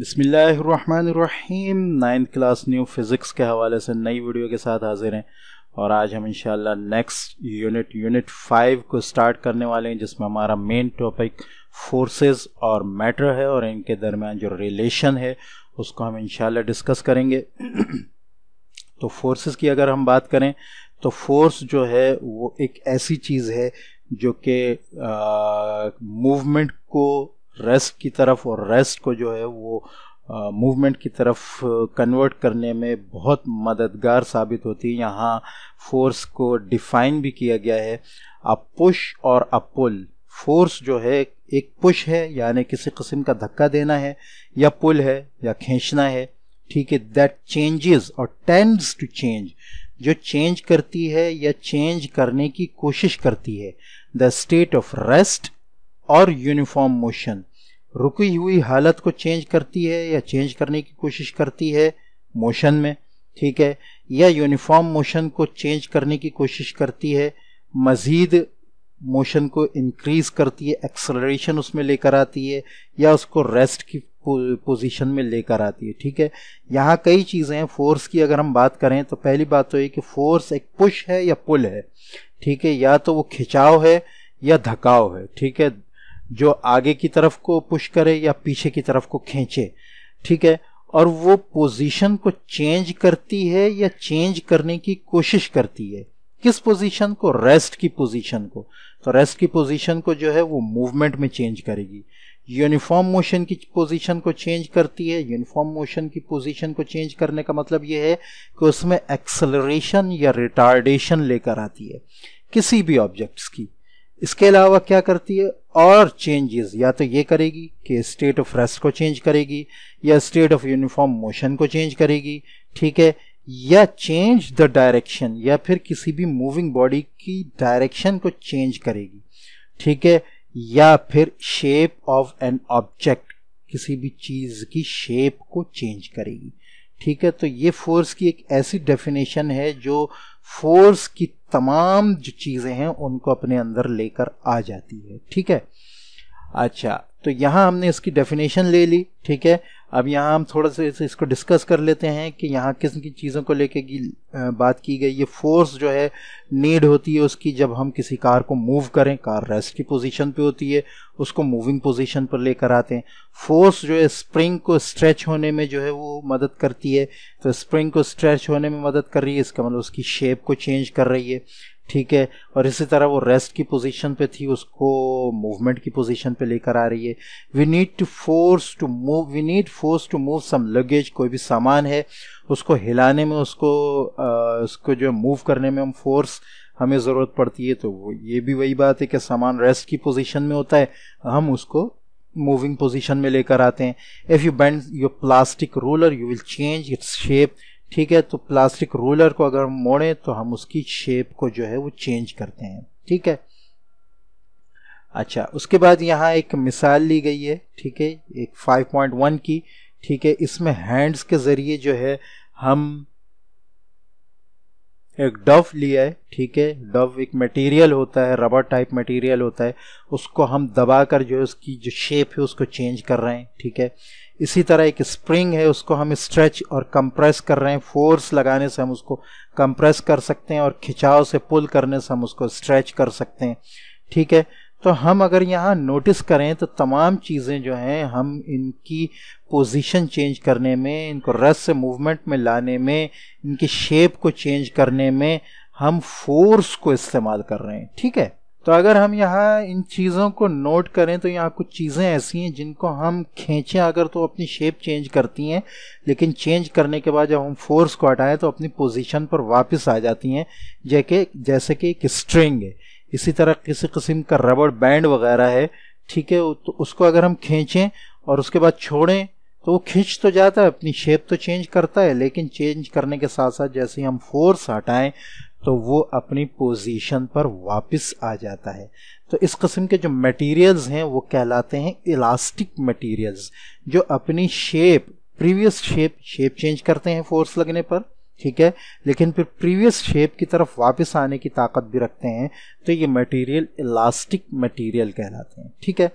बसमीम ninth class new physics के हवाले से नई वीडियो के साथ हाजिर हैं और आज हम इंशाल्लाह नेक्स्ट यूनिट यूनिट फाइव को स्टार्ट करने वाले हैं जिसमें हमारा मेन टॉपिक फोर्सेस और मैटर है और इनके दरमियान जो रिलेशन है उसको हम इंशाल्लाह डिस्कस करेंगे तो फोर्सेस की अगर हम बात करें तो फोर्स जो है वो एक ऐसी चीज़ है जो कि मूवमेंट को रेस्ट की तरफ और रेस्ट को जो है वो मूवमेंट की तरफ कन्वर्ट करने में बहुत मददगार साबित होती है यहाँ फोर्स को डिफाइन भी किया गया है अ पुश और अ पुल फोर्स जो है एक पुश है यानी किसी किस्म का धक्का देना है या पुल है या खींचना है ठीक है दैट चेंजेस और टेंड्स टू चेंज जो चेंज करती है या चेंज करने की कोशिश करती है द स्टेट ऑफ रेस्ट और यूनिफॉर्म मोशन रुकी हुई हालत को चेंज करती है या चेंज करने की कोशिश करती है मोशन में ठीक है या यूनिफॉर्म मोशन को चेंज करने की कोशिश करती है मज़ीद मोशन को इंक्रीज करती है एक्सलरेशन उसमें लेकर आती है या उसको रेस्ट की पोजीशन में लेकर आती है ठीक है यहाँ कई चीज़ें हैं फोर्स की अगर हम बात करें तो पहली बात तो ये कि फोर्स एक पुश है या पुल है ठीक है या तो वो खिंचाव है या धकाव है ठीक है जो आगे की तरफ को पुश करे या पीछे की तरफ को खींचे ठीक है और वो पोजीशन को चेंज करती है या चेंज करने की कोशिश करती है किस पोजीशन को रेस्ट की पोजीशन को तो रेस्ट की पोजीशन को जो है वो मूवमेंट में चेंज करेगी यूनिफॉर्म मोशन की पोजीशन को चेंज करती है यूनिफॉर्म मोशन की पोजीशन को चेंज करने का मतलब यह है कि उसमें एक्सलरेशन या रिटार्डेशन लेकर आती है किसी भी ऑब्जेक्ट्स की इसके अलावा क्या करती है और चेंजेस या तो ये करेगी कि स्टेट ऑफ रेस्ट को चेंज करेगी या स्टेट ऑफ यूनिफॉर्म मोशन को चेंज करेगी ठीक है या चेंज द डायरेक्शन या फिर किसी भी मूविंग बॉडी की डायरेक्शन को चेंज करेगी ठीक है या फिर शेप ऑफ एन ऑब्जेक्ट किसी भी चीज़ की शेप को चेंज करेगी ठीक है तो ये फोर्स की एक ऐसी डेफिनेशन है जो फोर्स की तमाम जो चीज़ें हैं उनको अपने अंदर लेकर आ जाती है ठीक है अच्छा तो यहाँ हमने इसकी डेफिनेशन ले ली ठीक है अब यहाँ हम थोड़ा सा इसको डिस्कस कर लेते हैं कि यहाँ किस की चीज़ों को लेके की बात की गई ये फोर्स जो है नीड होती है उसकी जब हम किसी कार को मूव करें कार रेस्ट की पोजीशन पे होती है उसको मूविंग पोजीशन पर लेकर आते हैं फोर्स जो है स्प्रिंग को स्ट्रेच होने में जो है वो मदद करती है तो स्प्रिंग को स्ट्रेच होने में मदद कर रही है इसका मतलब उसकी शेप को चेंज कर रही है ठीक है और इसी तरह वो रेस्ट की पोजीशन पे थी उसको मूवमेंट की पोजीशन पे लेकर आ रही है we need to force to move we need force to move some luggage कोई भी सामान है उसको हिलाने में उसको आ, उसको जो है मूव करने में हम फोर्स हमें ज़रूरत पड़ती है तो ये भी वही बात है कि सामान रेस्ट की पोजीशन में होता है हम उसको मूविंग पोजीशन में लेकर आते हैं if you bend your plastic roller you will change its shape ठीक है तो प्लास्टिक रोलर को अगर हम मोड़ें तो हम उसकी शेप को जो है वो चेंज करते हैं ठीक है अच्छा उसके बाद यहाँ एक मिसाल ली गई है ठीक है एक 5.1 की ठीक है इसमें हैंड्स के ज़रिए जो है हम एक डव लिया है ठीक है डव एक मटेरियल होता है रबर टाइप मटेरियल होता है उसको हम दबाकर जो है उसकी जो शेप है उसको चेंज कर रहे हैं ठीक है इसी तरह एक स्प्रिंग है उसको हम स्ट्रेच और कंप्रेस कर रहे हैं फोर्स लगाने से हम उसको कंप्रेस कर सकते हैं और खिंचाव से पुल करने से हम उसको स्ट्रेच कर सकते हैं ठीक है तो हम अगर यहाँ नोटिस करें तो तमाम चीज़ें जो हैं हम इनकी पोजीशन चेंज करने में इनको रस से मूवमेंट में लाने में इनकी शेप को चेंज करने में हम फोर्स को इस्तेमाल कर रहे हैं ठीक है तो अगर हम यहाँ इन चीज़ों को नोट करें तो यहाँ कुछ चीज़ें ऐसी हैं जिनको हम खींचें अगर तो अपनी शेप चेंज करती हैं लेकिन चेंज करने के बाद जब हम फोर्स को हटाएं तो अपनी पोजीशन पर वापस आ जाती हैं जैके जैसे कि एक स्ट्रिंग है इसी तरह किसी किस्म का रबड़ बैंड वगैरह है ठीक है तो उसको अगर हम खींचें और उसके बाद छोड़ें तो वो खींच तो जाता है अपनी शेप तो चेंज करता है लेकिन चेंज करने के साथ साथ जैसे ही हम फोर्स हटाएं तो वो अपनी पोजीशन पर वापस आ जाता है तो इस किस्म के जो मटेरियल्स हैं वो कहलाते हैं इलास्टिक मटेरियल्स जो अपनी shape previous shape shape change करते हैं फोर्स लगने पर ठीक है लेकिन फिर प्रीवियस शेप की तरफ वापस आने की ताकत भी रखते हैं तो ये मटेरियल इलास्टिक मटेरियल कहलाते हैं ठीक है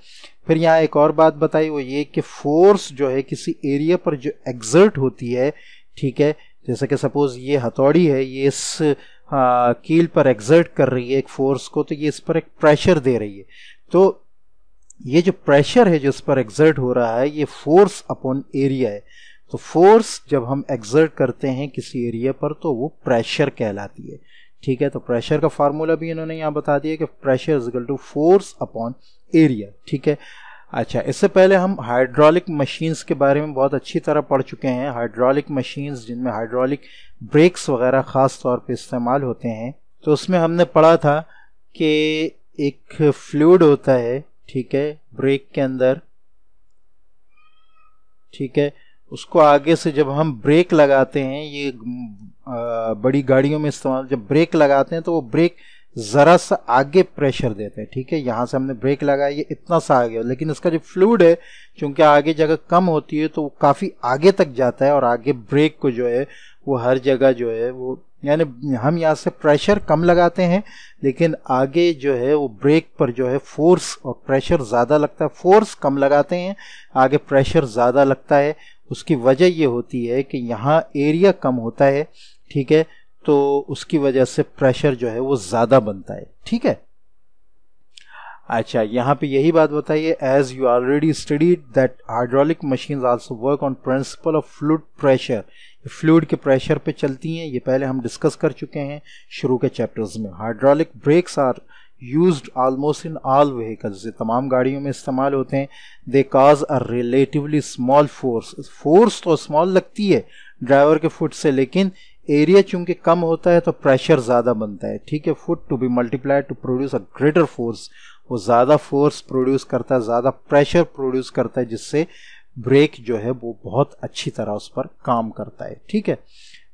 फिर यहाँ एक और बात बताई वो ये कि फोर्स जो है किसी एरिया पर जो एग्जर्ट होती है ठीक है जैसे कि सपोज ये हथौड़ी है ये इस कील पर एग्जर्ट कर रही है एक फोर्स को तो ये इस पर एक प्रेशर दे रही है तो ये जो प्रेशर है जो इस पर एग्जर्ट हो रहा है ये फोर्स अपॉन एरिया है तो फोर्स जब हम एग्जर्ट करते हैं किसी एरिया पर तो वो प्रेशर कहलाती है ठीक है तो प्रेशर का फार्मूला भी इन्होंने यहाँ बता दिया कि pressure is equal to force upon area ठीक है अच्छा इससे पहले हम हाइड्रोलिक मशीन्स के बारे में बहुत अच्छी तरह पढ़ चुके हैं हाइड्रोलिक मशीन्स जिनमें हाइड्रोलिक ब्रेक्स वगैरह ख़ास तौर पे इस्तेमाल होते हैं तो उसमें हमने पढ़ा था कि एक फ्लूड होता है ठीक है ब्रेक के अंदर ठीक है उसको आगे से जब हम ब्रेक लगाते हैं ये बड़ी गाड़ियों में इस्तेमाल जब ब्रेक लगाते हैं तो वो ब्रेक ज़रा सा आगे प्रेशर देते हैं ठीक है यहाँ से हमने ब्रेक लगाया ये इतना सा आगे लेकिन इसका जो फ्लूड है क्योंकि आगे जगह कम होती है तो वो काफ़ी आगे तक जाता है और आगे ब्रेक को जो है वो हर जगह जो है वो यानी हम यहाँ से प्रेशर कम लगाते हैं लेकिन आगे जो है वो ब्रेक पर जो है फोर्स और प्रेशर ज़्यादा लगता है फोर्स कम लगाते हैं आगे प्रेशर ज़्यादा लगता है उसकी वजह ये होती है कि यहाँ एरिया कम होता है ठीक है तो उसकी वजह से प्रेशर जो है वो ज़्यादा बनता है ठीक है अच्छा यहाँ पे यही बात बताइए as you already studied that hydraulic machine also work on principle of fluid pressure fluid के प्रेशर पे चलती हैं ये पहले हम डिस्कस कर चुके हैं शुरू के चैप्टर्स में hydraulic brakes are use almost in all vehicles ये तमाम गाड़ियों में इस्तेमाल होते हैं they cause a relatively small force force तो स्मॉल लगती है ड्राइवर के फुट से लेकिन एरिया चूंकि कम होता है तो प्रेशर ज़्यादा बनता है ठीक है foot to be multiply to produce a greater force वो ज़्यादा फोर्स प्रोड्यूस करता है ज़्यादा प्रेशर प्रोड्यूस करता है जिससे ब्रेक जो है वो बहुत अच्छी तरह उस पर काम करता है ठीक है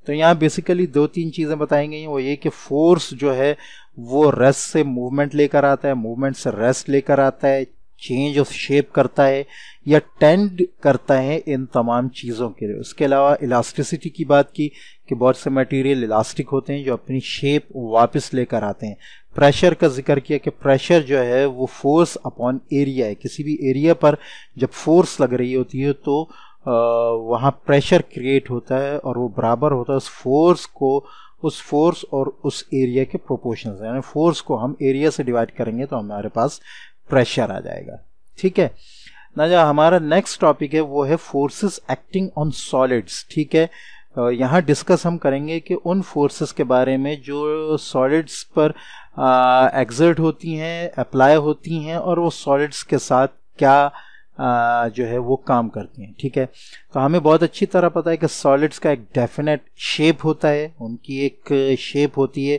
तो यहाँ बेसिकली दो तीन चीज़ें बताई गई हैं वो ये कि फोर्स जो है वो रेस्ट से मूवमेंट लेकर आता है मूवमेंट से रेस्ट लेकर आता है चेंज ऑफ शेप करता है या टेंड करता है इन तमाम चीज़ों के लिए उसके अलावा इलास्टिसिटी की बात की कि बहुत से मटेरियल इलास्टिक होते हैं जो अपनी शेप वापस लेकर आते हैं प्रेशर का जिक्र किया कि प्रेशर जो है वो फोर्स अपॉन एरिया है किसी भी एरिया पर जब फोर्स लग रही होती है तो वहाँ प्रेशर क्रिएट होता है और वो बराबर होता है उस फोर्स को उस फोर्स और उस एरिया के प्रोपोर्शन यानी फोर्स को हम एरिया से डिवाइड करेंगे तो हमारे पास प्रेशर आ जाएगा ठीक है ना जो हमारा नेक्स्ट टॉपिक है वो है फोर्सेस एक्टिंग ऑन सॉलिड्स ठीक है यहाँ डिस्कस हम करेंगे कि उन फोर्सेस के बारे में जो सॉलिड्स पर एग्जर्ट होती हैं अप्लाई होती हैं और वो सॉलिड्स के साथ क्या आ, जो है वो काम करती हैं ठीक है तो हमें बहुत अच्छी तरह पता है कि सॉलिड्स का एक डेफिनेट शेप होता है उनकी एक शेप होती है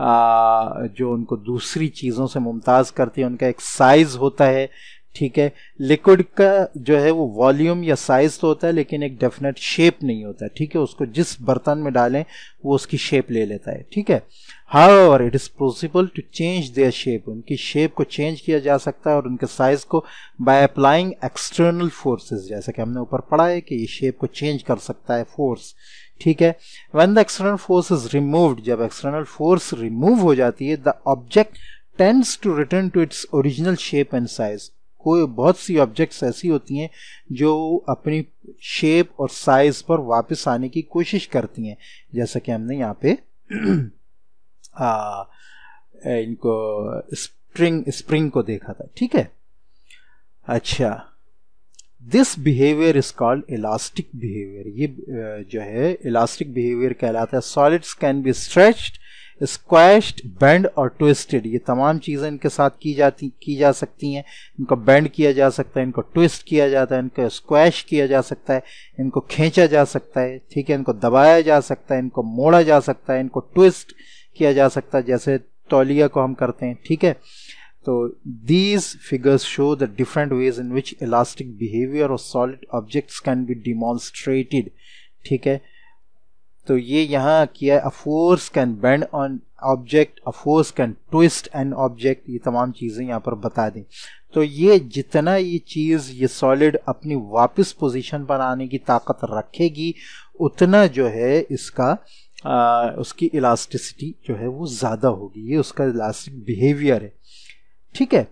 आ, जो उनको दूसरी चीज़ों से मुमताज़ करती है उनका एक साइज़ होता है ठीक है लिक्विड का जो है वो वॉल्यूम या साइज तो होता है लेकिन एक डेफिनेट शेप नहीं होता ठीक है उसको जिस बर्तन में डालें वो उसकी शेप ले लेता है ठीक है how it is possible to change their shape उनकी शेप को चेंज किया जा सकता है और उनके साइज को बाय अप्लाइंग एक्सटर्नल फोर्सेज जैसे कि हमने ऊपर पढ़ा है कि ये शेप को चेंज कर सकता है फोर्स ठीक है when the external force is removed जब एक्सटर्नल फोर्स रिमूव हो जाती है the object tends to return to its original shape and size कोई बहुत सी ऑब्जेक्ट्स ऐसी होती हैं जो अपनी शेप और साइज़ पर वापस आने की कोशिश करती हैं जैसा कि हमने यहाँ पे आ, इनको स्प्रिंग स्प्रिंग को देखा था ठीक है अच्छा this behaviour is called elastic behaviour ये जो है इलास्टिक बिहेवियर कहलाता है solids can be stretched squashed bend और ट्विस्टेड ये तमाम चीज़ें इनके साथ की जाती की जा सकती हैं इनको बैंड किया जा सकता है इनको ट्विस्ट किया जाता है इनको स्क्वैश किया जा सकता है इनको खींचा जा सकता है ठीक है इनको दबाया जा सकता है इनको मोड़ा जा सकता है इनको ट्विस्ट किया जा सकता है जैसे तौलिया को हम करते हैं ठीक है तो these figures show the different ways in which elastic behaviour और solid objects can be demonstrated ठीक है तो ये यहाँ किया है force can bend on object a force can twist an object ये तमाम चीज़ें यहाँ पर बता दें तो ये जितना ये चीज़ ये सॉलिड अपनी वापस पोजीशन पर आने की ताकत रखेगी उतना जो है इसका आ, उसकी इलास्टिसिटी जो है वो ज़्यादा होगी ये उसका इलास्टिक बिहेवियर है ठीक है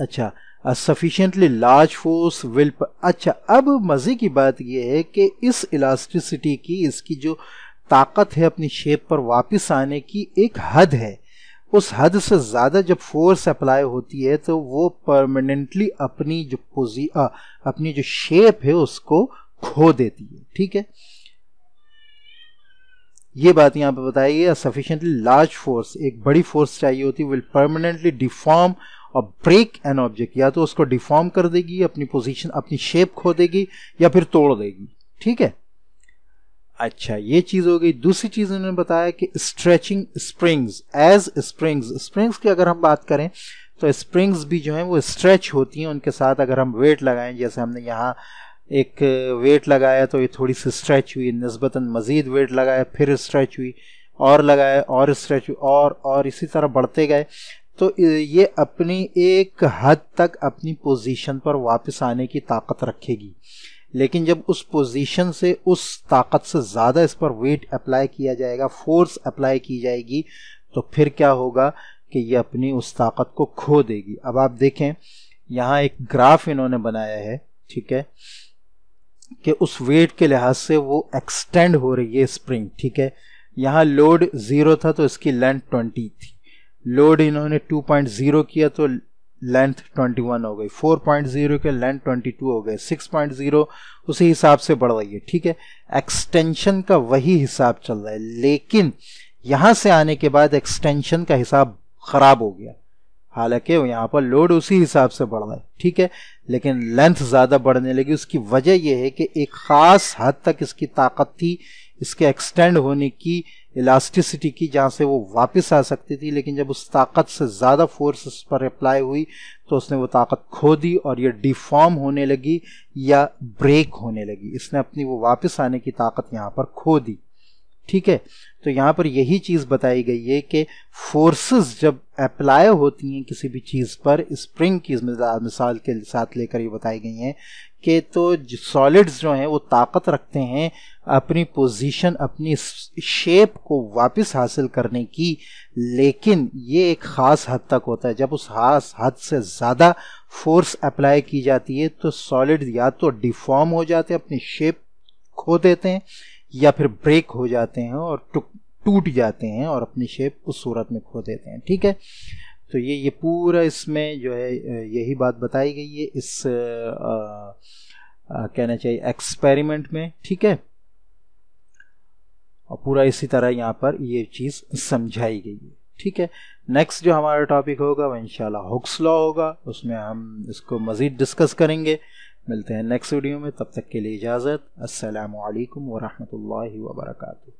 अच्छा सफिशेंटली लार्ज फोर्स विल अच्छा अब मज़े की बात यह है कि इस इलास्टिसिटी की इसकी जो ताकत है अपनी शेप पर वापस आने की एक हद है उस हद से ज़्यादा जब फोर्स अप्लाई होती है तो वो परमानेंटली अपनी जो पोजी आ, अपनी जो शेप है उसको खो देती है ठीक है ये बात यहाँ पे बताइए है सफिशेंटली लार्ज फोर्स एक बड़ी फोर्स चाहिए होती है विल परमानेंटली डिफॉर्म और ब्रेक एन ऑब्जेक्ट या तो उसको डिफॉर्म कर देगी अपनी पोजीशन अपनी शेप खो देगी या फिर तोड़ देगी ठीक है अच्छा ये चीज हो गई दूसरी चीज उन्होंने बताया कि stretching springs as springs springs की अगर हम बात करें तो स्प्रिंग्स भी जो है वो स्ट्रेच होती हैं उनके साथ अगर हम वेट लगाएं जैसे हमने यहाँ एक वेट लगाया तो ये थोड़ी सी स्ट्रेच हुई नस्बता मज़ीद वेट लगाया फिर स्ट्रेच हुई और लगाया और स्ट्रेच हुई और और इसी तरह बढ़ते गए तो ये अपनी एक हद तक अपनी पोजीशन पर वापस आने की ताकत रखेगी लेकिन जब उस पोजीशन से उस ताकत से ज़्यादा इस पर वेट अप्लाई किया जाएगा फोर्स अप्लाई की जाएगी तो फिर क्या होगा कि ये अपनी उस ताकत को खो देगी अब आप देखें यहाँ एक ग्राफ इन्होंने बनाया है ठीक है कि उस वेट के लिहाज से वो एक्सटेंड हो रही है स्प्रिंग ठीक है यहाँ लोड ज़ीरो था तो इसकी लेंथ ट्वेंटी थी लोड इन्होंने 2.0 किया तो लेंथ 21 हो गई 4.0 के लेंथ 22 हो गए 6.0 उसी हिसाब से बढ़ रही है ठीक है एक्सटेंशन का वही हिसाब चल रहा है लेकिन यहां से आने के बाद एक्सटेंशन का हिसाब खराब हो गया हालांकि यहां पर लोड उसी हिसाब से बढ़ रहा है ठीक है लेकिन लेंथ ज़्यादा बढ़ने लगी उसकी वजह यह है कि एक ख़ास हद तक इसकी ताकत थी इसके एक्सटेंड होने की इलास्टिसिटी की जहाँ से वो वापस आ सकती थी लेकिन जब उस ताकत से ज़्यादा फोर्स उस पर अप्लाई हुई तो उसने वो ताकत खो दी और ये डिफॉर्म होने लगी या ब्रेक होने लगी इसने अपनी वो वापस आने की ताकत यहाँ पर खो दी ठीक है तो यहाँ पर यही चीज़ बताई गई है कि फोर्सेस जब अप्लाई होती हैं किसी भी चीज़ पर स्प्रिंग की मिसाल के साथ लेकर ये बताई गई हैं के तो सॉलिड्स जो हैं वो ताकत रखते हैं अपनी पोजीशन अपनी शेप को वापस हासिल करने की लेकिन ये एक ख़ास हद तक होता है जब उस खास हद से ज़्यादा फोर्स अप्लाई की जाती है तो सॉलिड या तो डिफॉर्म हो जाते हैं अपनी शेप खो देते हैं या फिर ब्रेक हो जाते हैं और टूट जाते हैं और अपनी शेप उस सूरत में खो देते हैं ठीक है तो ये ये पूरा इसमें जो है यही बात बताई गई है इस आ, आ, कहना चाहिए एक्सपेरिमेंट में ठीक है और पूरा इसी तरह यहाँ पर ये चीज़ समझाई गई है ठीक है नेक्स्ट जो हमारा टॉपिक होगा वह इनशाला हुक्स लॉ होगा उसमें हम इसको मज़ीद डिस्कस करेंगे मिलते हैं नेक्स्ट वीडियो में तब तक के लिए इजाज़त असलकम वरहमल वर्का